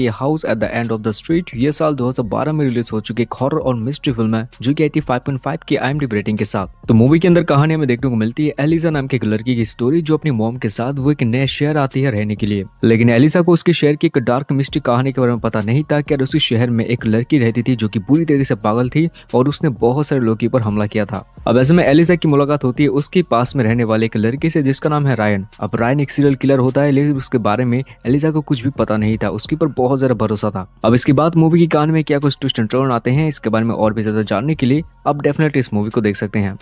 the house at the end of the street ये साल 2012 में रिलीज हो चुकी एक हॉरर और मिस्ट्री फिल्म है जो की आई थी 5.5 की आई रेटिंग के साथ तो मूवी के अंदर कहानी हमें देखने को मिलती है एलिजा नाम की एक लड़की की स्टोरी जो अपनी मोम के साथ वो एक नए शहर आती है रहने के लिए लेकिन एलिजा को उसके शहर की एक डार्क मिस्ट्री कहानी के बारे में पता नहीं था क्या उसी शहर में एक लड़की रहती थी जो की पूरी तरह से पागल थी और उसने बहुत सारे लोगों पर हमला किया था अब ऐसे में एलिजा की मुलाकात होती है उसके पास में रहने वाले एक लड़के से जिसका नाम है रायन अब रायन एक सीरियल किलर होता है लेकिन उसके बारे में एलिजा को कुछ भी पता नहीं था उसके ऊपर बहुत बहुत ज़्यादा भरोसा था अब इसके बाद मूवी की कहानी में क्या कुछ ट्विस्ट एंड टर्न आते हैं इसके बारे में और भी ज़्यादा जानने के लिए आप डेफिनेटली इस मूवी को देख सकते हैं